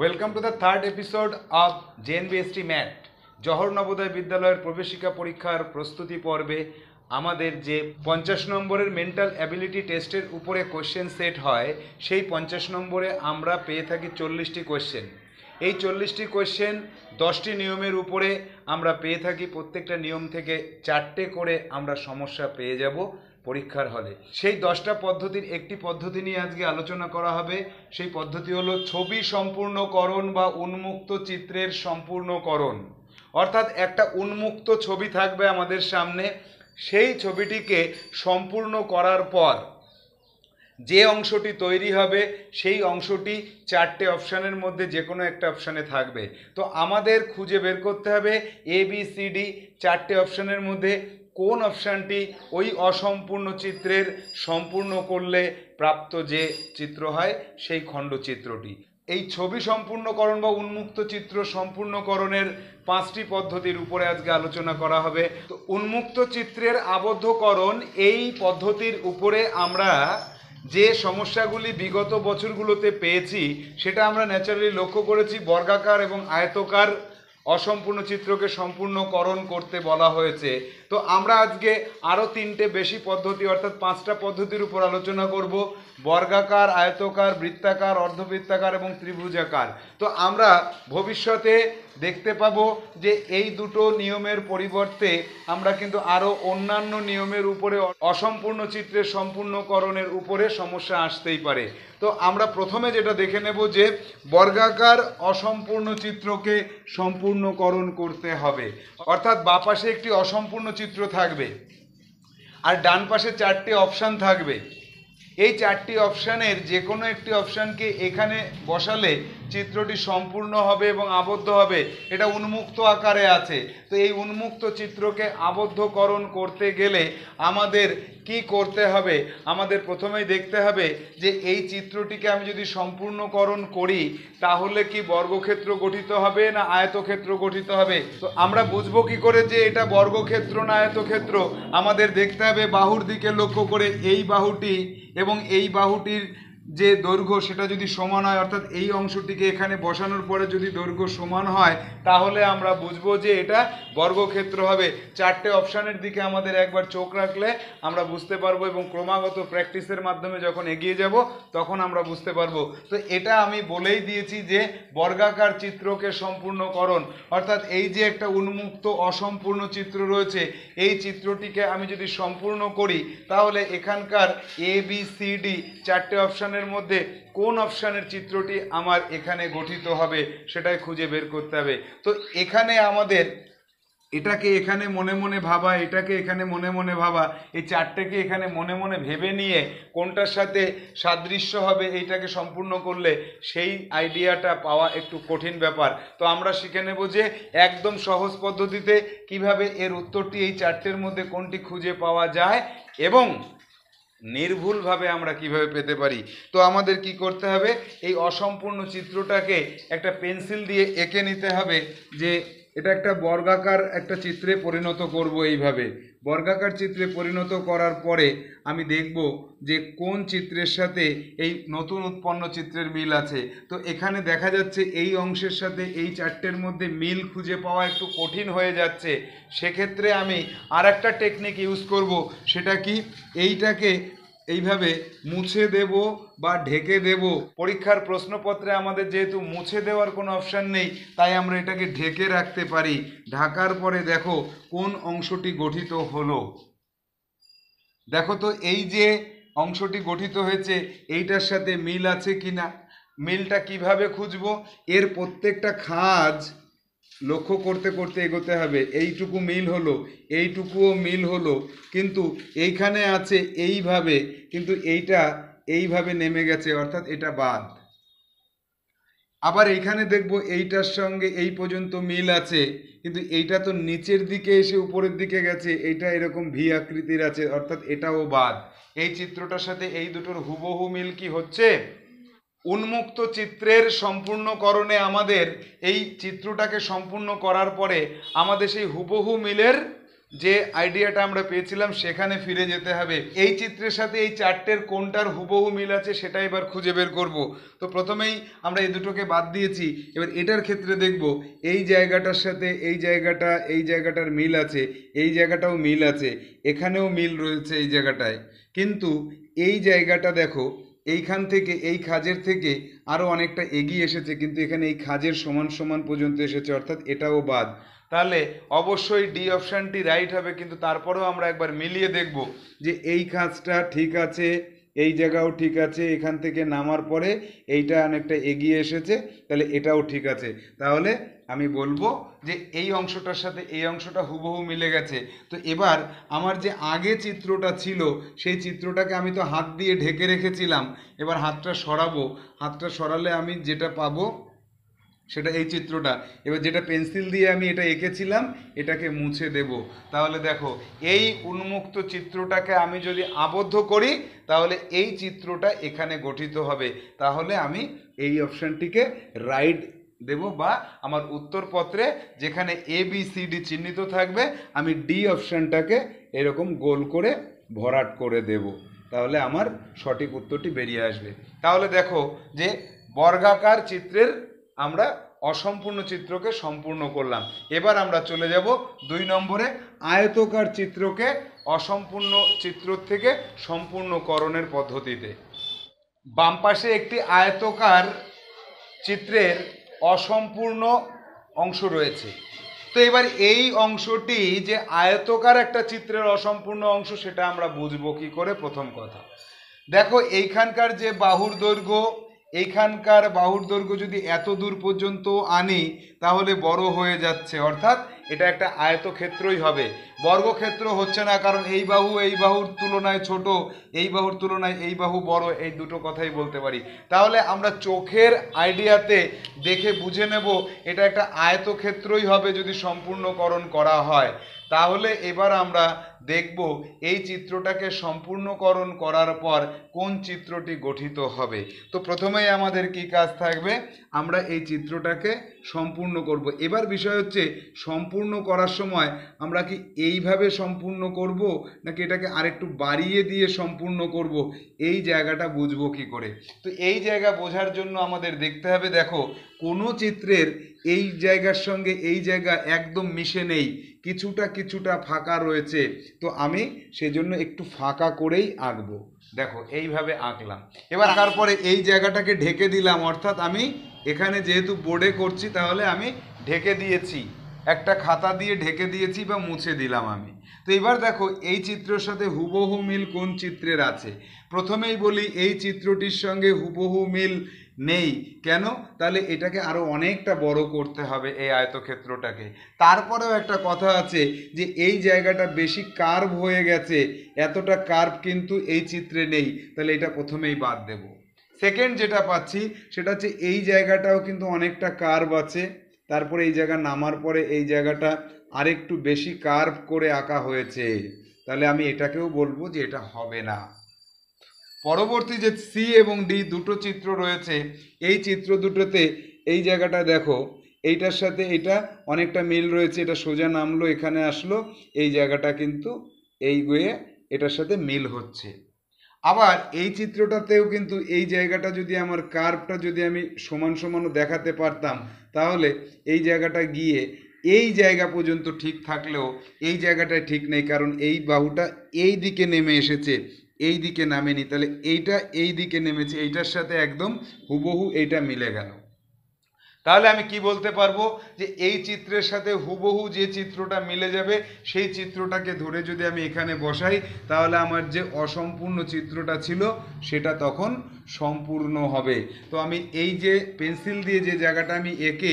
Welcome to the third episode of JNVST MAT Jawahar Navodaya বিদ্যালয়ের প্রবেশিকা পরীক্ষার প্রস্তুতি পর্বে আমাদের যে পঞ্চাশ নম্বরের মেন্টাল অ্যাবিলিটি টেস্টের উপরে কোশ্চেন সেট হয় সেই পঞ্চাশ নম্বরে আমরা পেয়ে থাকি চল্লিশটি কোশ্চেন এই চল্লিশটি কোশ্চেন দশটি নিয়মের উপরে আমরা পেয়ে থাকি প্রত্যেকটা নিয়ম থেকে চারটে করে আমরা সমস্যা পেয়ে যাব পরীক্ষার হলে সেই দশটা পদ্ধতির একটি পদ্ধতি নিয়ে আজকে আলোচনা করা হবে সেই পদ্ধতি হলো ছবি সম্পূর্ণকরণ বা উন্মুক্ত চিত্রের সম্পূর্ণকরণ অর্থাৎ একটা উন্মুক্ত ছবি থাকবে আমাদের সামনে সেই ছবিটিকে সম্পূর্ণ করার পর যে অংশটি তৈরি হবে সেই অংশটি চারটে অপশানের মধ্যে যে কোনো একটা অপশানে থাকবে তো আমাদের খুঁজে বের করতে হবে এ বি সি ডি চারটে অপশানের মধ্যে কোন অপশানটি ওই অসম্পূর্ণ চিত্রের সম্পূর্ণ করলে প্রাপ্ত যে চিত্র হয় সেই খণ্ডচিত্রটি এই ছবি সম্পূর্ণকরণ বা উন্মুক্ত চিত্র সম্পূর্ণকরণের পাঁচটি পদ্ধতির উপরে আজকে আলোচনা করা হবে তো উন্মুক্ত চিত্রের আবদ্ধকরণ এই পদ্ধতির উপরে আমরা যে সমস্যাগুলি বিগত বছরগুলোতে পেয়েছি সেটা আমরা ন্যাচারালি লক্ষ্য করেছি বর্গাকার এবং আয়তকার অসম্পূর্ণ চিত্রকে সম্পূর্ণকরণ করতে বলা হয়েছে তো আমরা আজকে আরও তিনটে বেশি পদ্ধতি অর্থাৎ পাঁচটা পদ্ধতির উপর আলোচনা করব বর্গাকার আয়তকার বৃত্তাকার অর্ধবৃত্তাকার এবং ত্রিভুজাকার তো আমরা ভবিষ্যতে দেখতে পাব যে এই দুটো নিয়মের পরিবর্তে আমরা কিন্তু আরও অন্যান্য নিয়মের উপরে অসম্পূর্ণ চিত্রের সম্পূর্ণকরণের উপরে সমস্যা আসতেই পারে তো আমরা প্রথমে যেটা দেখে নেব যে বর্গাকার অসম্পূর্ণ চিত্রকে সম্পূর্ণকরণ করতে হবে অর্থাৎ বাপাশে একটি অসম্পূর্ণ চিত্র থাকবে আর ডান পাশে চারটি অপশান থাকবে এই চারটি অপশানের যে কোনো একটি অপশানকে এখানে বসালে চিত্রটি সম্পূর্ণ হবে এবং আবদ্ধ হবে এটা উন্মুক্ত আকারে আছে তো এই উন্মুক্ত চিত্রকে আবদ্ধকরণ করতে গেলে আমাদের কি করতে হবে আমাদের প্রথমেই দেখতে হবে যে এই চিত্রটিকে আমি যদি সম্পূর্ণকরণ করি তাহলে কি বর্গক্ষেত্র গঠিত হবে না আয়তক্ষেত্র গঠিত হবে তো আমরা বুঝবো কি করে যে এটা বর্গক্ষেত্র না আয়তক্ষেত্র আমাদের দেখতে হবে বাহুর দিকে লক্ষ্য করে এই বাহুটি এবং এই বাহুটির যে দৈর্ঘ্য সেটা যদি সমান হয় অর্থাৎ এই অংশটিকে এখানে বসানোর পরে যদি দৈর্ঘ্য সমান হয় তাহলে আমরা বুঝবো যে এটা বর্গক্ষেত্র হবে চারটে অপশানের দিকে আমাদের একবার চোখ রাখলে আমরা বুঝতে পারবো এবং ক্রমাগত প্র্যাকটিসের মাধ্যমে যখন এগিয়ে যাব তখন আমরা বুঝতে পারবো তো এটা আমি বলেই দিয়েছি যে বর্গাকার চিত্রকে সম্পূর্ণকরণ অর্থাৎ এই যে একটা উন্মুক্ত অসম্পূর্ণ চিত্র রয়েছে এই চিত্রটিকে আমি যদি সম্পূর্ণ করি তাহলে এখানকার এ বি সি ডি চারটে অপশানের অপশানের মধ্যে কোন অপশানের চিত্রটি আমার এখানে গঠিত হবে সেটাই খুঁজে বের করতে হবে তো এখানে আমাদের এটাকে এখানে মনে মনে ভাবা এটাকে এখানে মনে মনে ভাবা এই চারটাকে এখানে মনে মনে ভেবে নিয়ে কোনটার সাথে সাদৃশ্য হবে এইটাকে সম্পূর্ণ করলে সেই আইডিয়াটা পাওয়া একটু কঠিন ব্যাপার তো আমরা শিখে নেব যে একদম সহজ পদ্ধতিতে কিভাবে এর উত্তরটি এই চারটের মধ্যে কোনটি খুঁজে পাওয়া যায় এবং নির্ভুলভাবে আমরা কিভাবে পেতে পারি তো আমাদের কি করতে হবে এই অসম্পূর্ণ চিত্রটাকে একটা পেন্সিল দিয়ে এঁকে নিতে হবে যে এটা একটা বর্গাকার একটা চিত্রে পরিণত করব এইভাবে বর্গাকার চিত্রে পরিণত করার পরে আমি দেখব যে কোন চিত্রের সাথে এই নতুন উৎপন্ন চিত্রের মিল আছে তো এখানে দেখা যাচ্ছে এই অংশের সাথে এই চারটের মধ্যে মিল খুঁজে পাওয়া একটু কঠিন হয়ে যাচ্ছে সেক্ষেত্রে আমি আর একটা টেকনিক ইউজ করব সেটা কি এইটাকে এইভাবে মুছে দেব বা ঢেকে দেব পরীক্ষার প্রশ্নপত্রে আমাদের যেহেতু মুছে দেওয়ার কোনো অপশান নেই তাই আমরা এটাকে ঢেকে রাখতে পারি ঢাকার পরে দেখো কোন অংশটি গঠিত হলো দেখো তো এই যে অংশটি গঠিত হয়েছে এইটার সাথে মিল আছে কি না মিলটা কিভাবে খুঁজব এর প্রত্যেকটা খাজ লক্ষ্য করতে করতে এগোতে হবে এইটুকু মিল হলো এইটুকুও মিল হলো কিন্তু এইখানে আছে এইভাবে কিন্তু এইটা এইভাবে নেমে গেছে অর্থাৎ এটা বাদ আবার এইখানে দেখব এইটার সঙ্গে এই পর্যন্ত মিল আছে কিন্তু এইটা তো নিচের দিকে এসে উপরের দিকে গেছে এটা এরকম ভি আকৃতির আছে অর্থাৎ এটাও বাদ এই চিত্রটার সাথে এই দুটোর হুবহু মিল কি হচ্ছে উন্মুক্ত চিত্রের সম্পূর্ণকরণে আমাদের এই চিত্রটাকে সম্পূর্ণ করার পরে আমাদের সেই হুবহু মিলের যে আইডিয়াটা আমরা পেয়েছিলাম সেখানে ফিরে যেতে হবে এই চিত্রের সাথে এই চারটের কোনটার হুবহু মিল আছে সেটা এবার খুঁজে বের করব তো প্রথমেই আমরা এই দুটোকে বাদ দিয়েছি এবার এটার ক্ষেত্রে দেখব এই জায়গাটার সাথে এই জায়গাটা এই জায়গাটার মিল আছে এই জায়গাটাও মিল আছে এখানেও মিল রয়েছে এই জায়গাটায় কিন্তু এই জায়গাটা দেখো এইখান থেকে এই খাজের থেকে আরও অনেকটা এগিয়ে এসেছে কিন্তু এখানে এই খাজের সমান সমান পর্যন্ত এসেছে অর্থাৎ এটাও বাদ তাহলে অবশ্যই ডি অপশানটি রাইট হবে কিন্তু তারপরেও আমরা একবার মিলিয়ে দেখব যে এই খাজটা ঠিক আছে এই জায়গাও ঠিক আছে এখান থেকে নামার পরে এইটা অনেকটা এগিয়ে এসেছে তাহলে এটাও ঠিক আছে তাহলে আমি বলবো যে এই অংশটার সাথে এই অংশটা হুবহু মিলে গেছে তো এবার আমার যে আগে চিত্রটা ছিল সেই চিত্রটাকে আমি তো হাত দিয়ে ঢেকে রেখেছিলাম এবার হাতটা সরাবো হাতটা সরালে আমি যেটা পাবো সেটা এই চিত্রটা এবার যেটা পেন্সিল দিয়ে আমি এটা এঁকেছিলাম এটাকে মুছে দেব তাহলে দেখো এই উন্মুক্ত চিত্রটাকে আমি যদি আবদ্ধ করি তাহলে এই চিত্রটা এখানে গঠিত হবে তাহলে আমি এই অপশানটিকে রাইট দেব বা আমার উত্তরপত্রে যেখানে এ বি সি ডি চিহ্নিত থাকবে আমি ডি অপশানটাকে এরকম গোল করে ভরাট করে দেব তাহলে আমার সঠিক উত্তরটি বেরিয়ে আসবে তাহলে দেখো যে বর্গাকার চিত্রের আমরা অসম্পূর্ণ চিত্রকে সম্পূর্ণ করলাম এবার আমরা চলে যাব দুই নম্বরে আয়তকার চিত্রকে অসম্পূর্ণ চিত্র থেকে সম্পূর্ণকরণের পদ্ধতিতে বাম পাশে একটি আয়তকার চিত্রের অসম্পূর্ণ অংশ রয়েছে তো এবার এই অংশটি যে আয়তকার একটা চিত্রের অসম্পূর্ণ অংশ সেটা আমরা বুঝবো কী করে প্রথম কথা দেখো এইখানকার যে বাহুর দৈর্ঘ্য এইখানকার বাহুর দৈর্ঘ্য যদি এত দূর পর্যন্ত আনি তাহলে বড় হয়ে যাচ্ছে অর্থাৎ এটা একটা আয়তক্ষেত্রই হবে বর্গক্ষেত্র হচ্ছে না কারণ এই বাহু এই বাহুর তুলনায় ছোট এই বাহুর তুলনায় এই বাহু বড় এই দুটো কথাই বলতে পারি তাহলে আমরা চোখের আইডিয়াতে দেখে বুঝে নেব এটা একটা আয়তক্ষেত্রই হবে যদি সম্পূর্ণকরণ করা হয় তাহলে এবার আমরা দেখব এই চিত্রটাকে সম্পূর্ণকরণ করার পর কোন চিত্রটি গঠিত হবে তো প্রথমেই আমাদের কি কাজ থাকবে আমরা এই চিত্রটাকে সম্পূর্ণ করব এবার বিষয় হচ্ছে সম্পূর্ণ করার সময় আমরা কি এইভাবে সম্পূর্ণ করব নাকি এটাকে আরেকটু বাড়িয়ে দিয়ে সম্পূর্ণ করব এই জায়গাটা বুঝবো কি করে তো এই জায়গা বোঝার জন্য আমাদের দেখতে হবে দেখো কোনো চিত্রের এই জায়গার সঙ্গে এই জায়গা একদম মিশে নেই কিছুটা কিছুটা ফাঁকা রয়েছে তো আমি সেজন্য একটু ফাঁকা করেই আঁকবো দেখো এইভাবে আঁকলাম এবার আঁকার পরে এই জায়গাটাকে ঢেকে দিলাম অর্থাৎ আমি এখানে যেহেতু বোর্ডে করছি তাহলে আমি ঢেকে দিয়েছি একটা খাতা দিয়ে ঢেকে দিয়েছি বা মুছে দিলাম আমি তো এবার দেখো এই চিত্রের সাথে হুবহু মিল কোন চিত্রের আছে প্রথমেই বলি এই চিত্রটির সঙ্গে হুবহু মিল নেই কেন তাহলে এটাকে আরও অনেকটা বড় করতে হবে এই আয়তক্ষেত্রটাকে তারপরেও একটা কথা আছে যে এই জায়গাটা বেশি কার্ভ হয়ে গেছে এতটা কার্ভ কিন্তু এই চিত্রে নেই তাহলে এটা প্রথমেই বাদ দেব সেকেন্ড যেটা পাচ্ছি সেটা হচ্ছে এই জায়গাটাও কিন্তু অনেকটা কার্ভ আছে তারপরে এই জায়গা নামার পরে এই জায়গাটা আরেকটু বেশি কার্ভ করে আঁকা হয়েছে তাহলে আমি এটাকেও বলবো যে এটা হবে না পরবর্তী যে সি এবং ডি দুটো চিত্র রয়েছে এই চিত্র দুটোতে এই জায়গাটা দেখো এইটার সাথে এটা অনেকটা মিল রয়েছে এটা সোজা নামলো এখানে আসলো এই জায়গাটা কিন্তু এই গয়ে এটার সাথে মিল হচ্ছে আবার এই চিত্রটাতেও কিন্তু এই জায়গাটা যদি আমার কার্ভটা যদি আমি সমান সমানও দেখাতে পারতাম তাহলে এই জায়গাটা গিয়ে এই জায়গা পর্যন্ত ঠিক থাকলেও এই জায়গাটায় ঠিক নেই কারণ এই বাহুটা এই দিকে নেমে এসেছে এই দিকে নামেনি তাহলে এইটা এই দিকে নেমেছে এইটার সাথে একদম হুবহু এইটা মিলে গেল তাহলে আমি কি বলতে পারবো যে এই চিত্রের সাথে হুবহু যে চিত্রটা মিলে যাবে সেই চিত্রটাকে ধরে যদি আমি এখানে বসাই তাহলে আমার যে অসম্পূর্ণ চিত্রটা ছিল সেটা তখন সম্পূর্ণ হবে তো আমি এই যে পেন্সিল দিয়ে যে জায়গাটা আমি এঁকে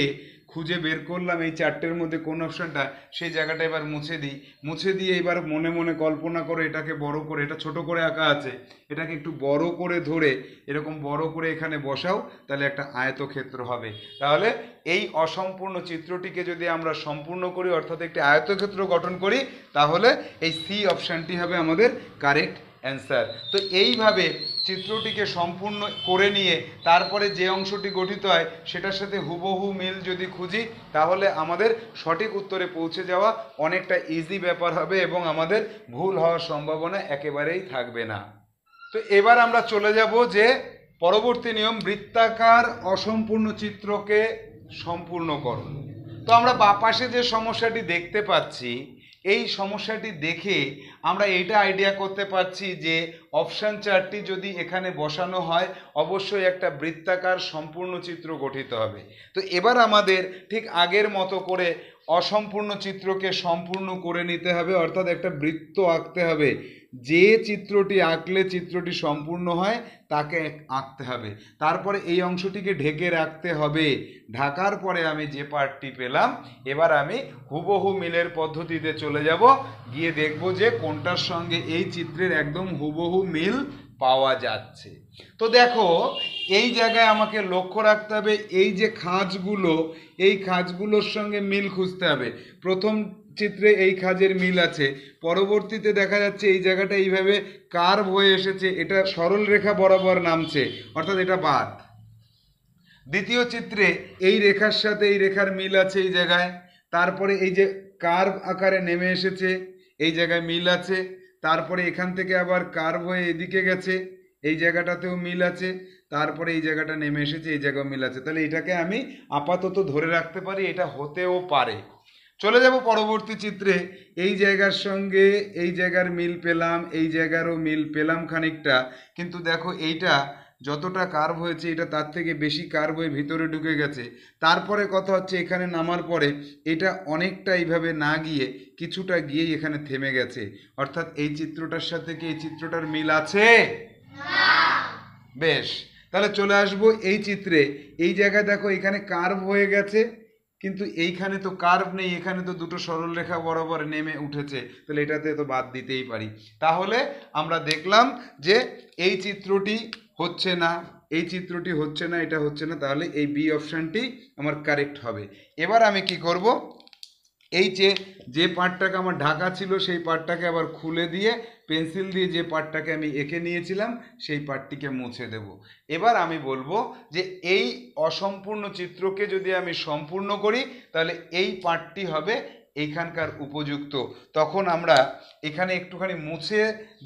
খুঁজে বের করলাম এই চারটের মধ্যে কোন অপশানটা সেই জায়গাটা এবার মুছে দিই মুছে দিয়ে এবার মনে মনে কল্পনা করে এটাকে বড় করে এটা ছোট করে আঁকা আছে এটাকে একটু বড় করে ধরে এরকম বড় করে এখানে বসাও তাহলে একটা আয়তক্ষেত্র হবে তাহলে এই অসম্পূর্ণ চিত্রটিকে যদি আমরা সম্পূর্ণ করি অর্থাৎ একটি আয়তক্ষেত্র গঠন করি তাহলে এই সি অপশানটি হবে আমাদের কারেক্ট অ্যান্সার তো এইভাবে চিত্রটিকে সম্পূর্ণ করে নিয়ে তারপরে যে অংশটি গঠিত হয় সেটার সাথে হুবহু মিল যদি খুঁজি তাহলে আমাদের সঠিক উত্তরে পৌঁছে যাওয়া অনেকটা ইজি ব্যাপার হবে এবং আমাদের ভুল হওয়ার সম্ভাবনা একেবারেই থাকবে না তো এবার আমরা চলে যাব যে পরবর্তী নিয়ম বৃত্তাকার অসম্পূর্ণ চিত্রকে সম্পূর্ণ করুন তো আমরা বাপাশে যে সমস্যাটি দেখতে পাচ্ছি এই সমস্যাটি দেখে আমরা এটা আইডিয়া করতে পারছি যে অপশান চারটি যদি এখানে বসানো হয় অবশ্যই একটা বৃত্তাকার সম্পূর্ণ চিত্র গঠিত হবে তো এবার আমাদের ঠিক আগের মতো করে অসম্পূর্ণ চিত্রকে সম্পূর্ণ করে নিতে হবে অর্থাৎ একটা বৃত্ত আঁকতে হবে যে চিত্রটি আঁকলে চিত্রটি সম্পূর্ণ হয় তাকে আঁকতে হবে তারপরে এই অংশটিকে ঢেকে রাখতে হবে ঢাকার পরে আমি যে পার্টটি পেলাম এবার আমি হুবহু মিলের পদ্ধতিতে চলে যাব গিয়ে দেখব যে কোনটার সঙ্গে এই চিত্রের একদম হুবহু মিল পাওয়া যাচ্ছে তো দেখো এই জায়গায় আমাকে লক্ষ্য রাখতে হবে এই যে খাঁজগুলো এই খাঁজগুলোর সঙ্গে মিল খুঁজতে হবে প্রথম চিত্রে এই খাজের মিল আছে পরবর্তীতে দেখা যাচ্ছে এই জায়গাটা এইভাবে কার্ভ হয়ে এসেছে এটা সরল রেখা বরাবর নামছে অর্থাৎ এটা বাদ দ্বিতীয় চিত্রে এই রেখার সাথে এই রেখার মিল আছে এই জায়গায় তারপরে এই যে কার্ভ আকারে নেমে এসেছে এই জায়গায় মিল আছে তারপরে এখান থেকে আবার কার্ভ হয়ে এদিকে গেছে এই জায়গাটাতেও মিল আছে তারপরে এই জায়গাটা নেমে এসেছে এই জায়গাও মিল আছে তাহলে এটাকে আমি আপাতত ধরে রাখতে পারি এটা হতেও পারে চলে যাব পরবর্তী চিত্রে এই জায়গার সঙ্গে এই জায়গার মিল পেলাম এই জায়গারও মিল পেলাম খানিকটা কিন্তু দেখো এইটা যতটা কার্ভ হয়েছে এটা তার থেকে বেশি কার্ভ হয়ে ভিতরে ঢুকে গেছে তারপরে কথা হচ্ছে এখানে নামার পরে এটা অনেকটা এইভাবে না গিয়ে কিছুটা গিয়েই এখানে থেমে গেছে অর্থাৎ এই চিত্রটার সাথে কি এই চিত্রটার মিল আছে বেশ তাহলে চলে আসবো এই চিত্রে এই জায়গায় দেখো এখানে কার্ভ হয়ে গেছে কিন্তু এইখানে তো কার্ভ নেই এখানে তো দুটো সরলরেখা বরাবর নেমে উঠেছে তাহলে এটাতে তো বাদ দিতেই পারি তাহলে আমরা দেখলাম যে এই চিত্রটি হচ্ছে না এই চিত্রটি হচ্ছে না এটা হচ্ছে না তাহলে এই বি অপশানটি আমার কারেক্ট হবে এবার আমি কি করব এই যে যে পার্টটাকে আমার ঢাকা ছিল সেই পার্টটাকে আবার খুলে দিয়ে পেন্সিল দিয়ে যে পার্টটাকে আমি এঁকে নিয়েছিলাম সেই পার্টটিকে মুছে দেব এবার আমি বলবো যে এই অসম্পূর্ণ চিত্রকে যদি আমি সম্পূর্ণ করি তাহলে এই পার্টটি হবে এইখানকার উপযুক্ত তখন আমরা এখানে একটুখানি মুছে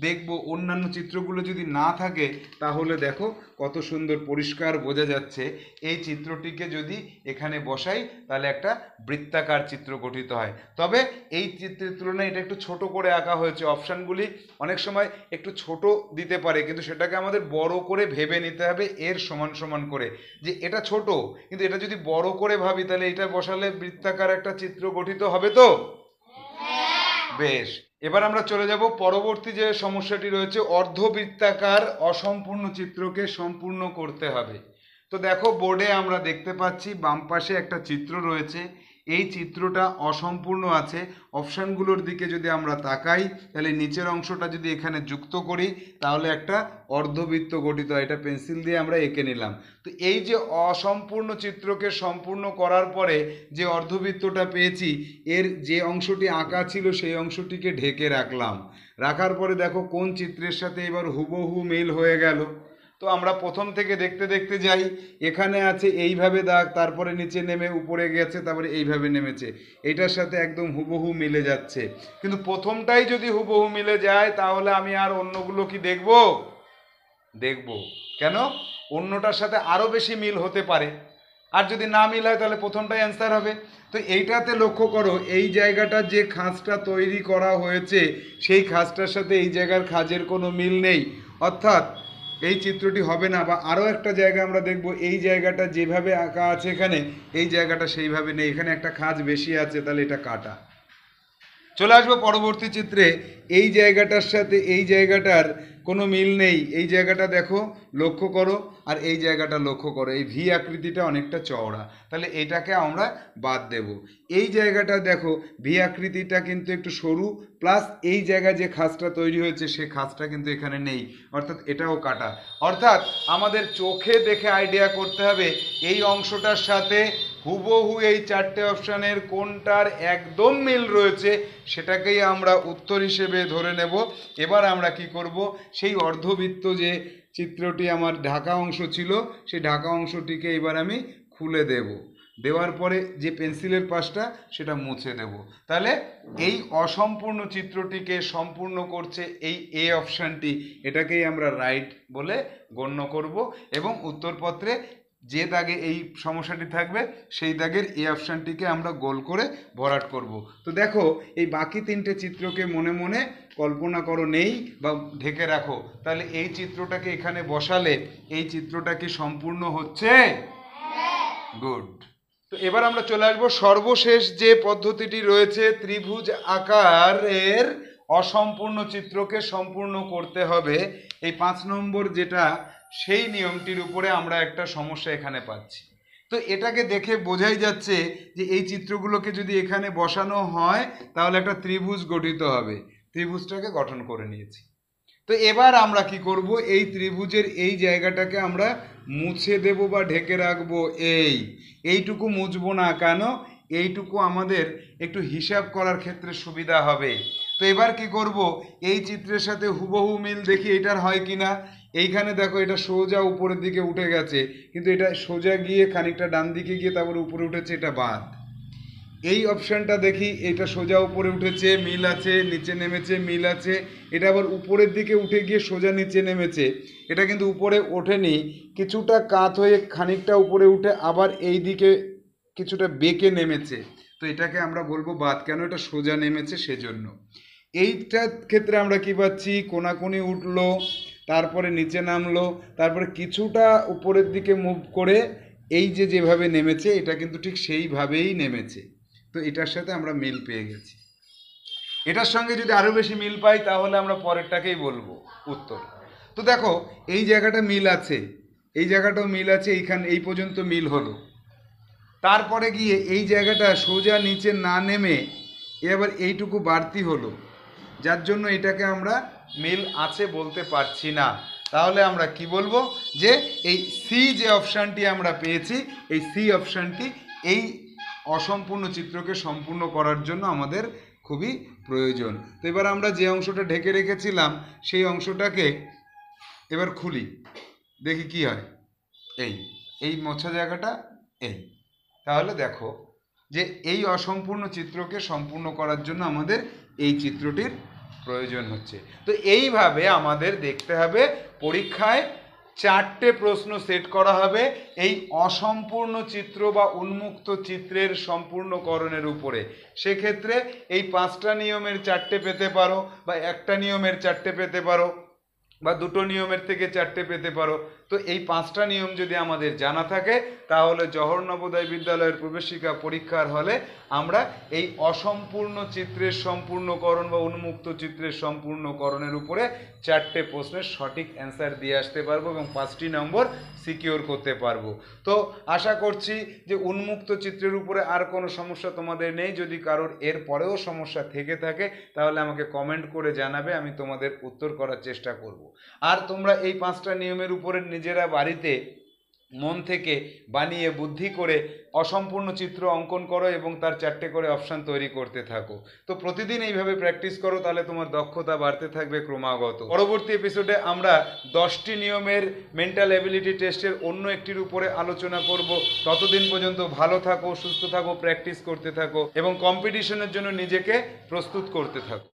দেখব অন্যান্য চিত্রগুলো যদি না থাকে তাহলে দেখো কত সুন্দর পরিষ্কার বোঝা যাচ্ছে এই চিত্রটিকে যদি এখানে বসাই তাহলে একটা বৃত্তাকার চিত্র গঠিত হয় তবে এই চিত্রের তুলনায় এটা একটু ছোট করে আঁকা হয়েছে অপশানগুলি অনেক সময় একটু ছোট দিতে পারে কিন্তু সেটাকে আমাদের বড় করে ভেবে নিতে হবে এর সমান সমান করে যে এটা ছোট কিন্তু এটা যদি বড় করে ভাবি তাহলে এটা বসালে বৃত্তাকার একটা চিত্র গঠিত হবে তো হ্যাঁ। বেশ এবার আমরা চলে যাব পরবর্তী যে সমস্যাটি রয়েছে অর্ধবৃত্তাকার অসম্পূর্ণ চিত্রকে সম্পূর্ণ করতে হবে তো দেখো বোর্ডে আমরা দেখতে পাচ্ছি বাম পাশে একটা চিত্র রয়েছে এই চিত্রটা অসম্পূর্ণ আছে অপশানগুলোর দিকে যদি আমরা তাকাই তাহলে নিচের অংশটা যদি এখানে যুক্ত করি তাহলে একটা অর্ধবৃত্ত গঠিত এটা পেন্সিল দিয়ে আমরা এঁকে নিলাম তো এই যে অসম্পূর্ণ চিত্রকে সম্পূর্ণ করার পরে যে অর্ধবৃত্তটা পেয়েছি এর যে অংশটি আঁকা ছিল সেই অংশটিকে ঢেকে রাখলাম রাখার পরে দেখো কোন চিত্রের সাথে এবার হুবহু মিল হয়ে গেল তো আমরা প্রথম থেকে দেখতে দেখতে যাই এখানে আছে এইভাবে দাগ তারপরে নিচে নেমে উপরে গেছে তারপরে এইভাবে নেমেছে এটার সাথে একদম হুবহু মিলে যাচ্ছে কিন্তু প্রথমটাই যদি হুবহু মিলে যায় তাহলে আমি আর অন্যগুলো কি দেখব দেখব কেন অন্যটার সাথে আরও বেশি মিল হতে পারে আর যদি না মিল হয় তাহলে প্রথমটাই অ্যান্সার হবে তো এইটাতে লক্ষ্য করো এই জায়গাটা যে খাঁজটা তৈরি করা হয়েছে সেই খাঁজটার সাথে এই জায়গার খাজের কোনো মিল নেই অর্থাৎ এই চিত্রটি হবে না বা আরও একটা জায়গা আমরা দেখব এই জায়গাটা যেভাবে আঁকা আছে এখানে এই জায়গাটা সেইভাবে নেই এখানে একটা খাঁজ বেশি আছে তাহলে এটা কাটা চলে আসবো পরবর্তী চিত্রে এই জায়গাটার সাথে এই জায়গাটার কোনো মিল নেই এই জায়গাটা দেখো লক্ষ্য করো আর এই জায়গাটা লক্ষ্য করো এই ভি আকৃতিটা অনেকটা চওড়া তাহলে এটাকে আমরা বাদ দেব এই জায়গাটা দেখো ভি আকৃতিটা কিন্তু একটু সরু প্লাস এই জায়গায় যে খাসটা তৈরি হয়েছে সে খাসটা কিন্তু এখানে নেই অর্থাৎ এটাও কাটা অর্থাৎ আমাদের চোখে দেখে আইডিয়া করতে হবে এই অংশটার সাথে হুবহু এই চারটে অপশানের কোনটার একদম মিল রয়েছে সেটাকেই আমরা উত্তর হিসেবে ধরে নেব এবার আমরা কি করব সেই অর্ধবৃত্ত যে চিত্রটি আমার ঢাকা অংশ ছিল সেই ঢাকা অংশটিকে এবার আমি খুলে দেবো দেওয়ার পরে যে পেন্সিলের পাশটা সেটা মুছে দেব তাহলে এই অসম্পূর্ণ চিত্রটিকে সম্পূর্ণ করছে এই এ অপশানটি এটাকেই আমরা রাইট বলে গণ্য করব এবং উত্তরপত্রে যে দাগে এই সমস্যাটি থাকবে সেই দাগের এই অপশানটিকে আমরা গোল করে ভরাট করব। তো দেখো এই বাকি তিনটে চিত্রকে মনে মনে কল্পনা করো নেই বা ঢেকে রাখো তাহলে এই চিত্রটাকে এখানে বসালে এই চিত্রটা কি সম্পূর্ণ হচ্ছে গুড হ্যাঁ। তো এবার আমরা চলে আসবো সর্বশেষ যে পদ্ধতিটি রয়েছে ত্রিভুজ আকারের অসম্পূর্ণ চিত্রকে সম্পূর্ণ করতে হবে এই পাঁচ নম্বর যেটা সেই নিয়মটির উপরে আমরা একটা সমস্যা এখানে পাচ্ছি তো এটাকে দেখে বোঝাই যাচ্ছে যে এই চিত্রগুলোকে যদি এখানে বসানো হয় তাহলে একটা ত্রিভুজ গঠিত হবে ত্রিভুজটাকে গঠন করে নিয়েছি তো এবার আমরা কি করব এই ত্রিভুজের এই জায়গাটাকে আমরা মুছে দেব বা ঢেকে রাখবো এই এইটুকু মুছবো না কেন এইটুকু আমাদের একটু হিসাব করার ক্ষেত্রে সুবিধা হবে তো এবার কি করব এই চিত্রের সাথে হুবহু মিল দেখি এটার হয় কি না এইখানে দেখো এটা সোজা উপরের দিকে উঠে গেছে কিন্তু এটা সোজা গিয়ে খানিকটা ডান দিকে গিয়ে তারপরে উপরে উঠেছে এটা বাদ এই অপশানটা দেখি এটা সোজা উপরে উঠেছে মিল আছে নিচে নেমেছে মিল আছে এটা আবার উপরের দিকে উঠে গিয়ে সোজা নিচে নেমেছে এটা কিন্তু উপরে ওঠেনি কিছুটা কাত হয়ে খানিকটা উপরে উঠে আবার এই দিকে কিছুটা বেঁকে নেমেছে তো এটাকে আমরা বলবো বাদ কেন এটা সোজা নেমেছে সেজন্য এইটার ক্ষেত্রে আমরা কি পাচ্ছি কোনাকুনি উঠলো তারপরে নিচে নামলো তারপরে কিছুটা উপরের দিকে মুভ করে এই যে যেভাবে নেমেছে এটা কিন্তু ঠিক সেইভাবেই নেমেছে তো এটার সাথে আমরা মিল পেয়ে গেছি এটার সঙ্গে যদি আরও বেশি মিল পাই তাহলে আমরা পরেরটাকেই বলবো উত্তর তো দেখো এই জায়গাটা মিল আছে এই জায়গাটাও মিল আছে এইখান এই পর্যন্ত মিল হলো তারপরে গিয়ে এই জায়গাটা সোজা নিচে না নেমে এবার এইটুকু বাড়তি হলো যার জন্য এটাকে আমরা মিল আছে বলতে পারছি না তাহলে আমরা কি বলবো যে এই সি যে অপশানটি আমরা পেয়েছি এই সি অপশানটি এই অসম্পূর্ণ চিত্রকে সম্পূর্ণ করার জন্য আমাদের খুবই প্রয়োজন তো এবার আমরা যে অংশটা ঢেকে রেখেছিলাম সেই অংশটাকে এবার খুলি দেখি কি হয় এই এই মোছা জায়গাটা এই তাহলে দেখো যে এই অসম্পূর্ণ চিত্রকে সম্পূর্ণ করার জন্য আমাদের এই চিত্রটির প্রয়োজন হচ্ছে তো এইভাবে আমাদের দেখতে হবে পরীক্ষায় চারটে প্রশ্ন সেট করা হবে এই অসম্পূর্ণ চিত্র বা উন্মুক্ত চিত্রের সম্পূর্ণকরণের উপরে সেক্ষেত্রে এই পাঁচটা নিয়মের চারটে পেতে পারো বা একটা নিয়মের চারটে পেতে পারো বা দুটো নিয়মের থেকে চারটে পেতে পারো তো এই পাঁচটা নিয়ম যদি আমাদের জানা থাকে তাহলে জহর নবোদয় বিদ্যালয়ের প্রবেশিকা পরীক্ষার হলে আমরা এই অসম্পূর্ণ চিত্রের সম্পূর্ণকরণ বা উন্মুক্ত চিত্রের সম্পূর্ণকরণের উপরে চারটে প্রশ্নের সঠিক অ্যান্সার দিয়ে আসতে পারবো এবং পাঁচটি নম্বর সিকিওর করতে পারবো তো আশা করছি যে উন্মুক্ত চিত্রের উপরে আর কোনো সমস্যা তোমাদের নেই যদি কারোর এর পরেও সমস্যা থেকে থাকে তাহলে আমাকে কমেন্ট করে জানাবে আমি তোমাদের উত্তর করার চেষ্টা করব আর তোমরা এই পাঁচটা নিয়মের উপরে নিজেরা বাড়িতে মন থেকে বানিয়ে বুদ্ধি করে অসম্পূর্ণ চিত্র অঙ্কন করো এবং তার চারটে করে অপশান তৈরি করতে থাকো তো প্রতিদিন এইভাবে প্র্যাকটিস করো তাহলে তোমার দক্ষতা বাড়তে থাকবে ক্রমাগত পরবর্তী এপিসোডে আমরা দশটি নিয়মের মেন্টাল অ্যাবিলিটি টেস্টের অন্য একটির উপরে আলোচনা করব ততদিন পর্যন্ত ভালো থাকো সুস্থ থাকো প্র্যাকটিস করতে থাকো এবং কম্পিটিশনের জন্য নিজেকে প্রস্তুত করতে থাকো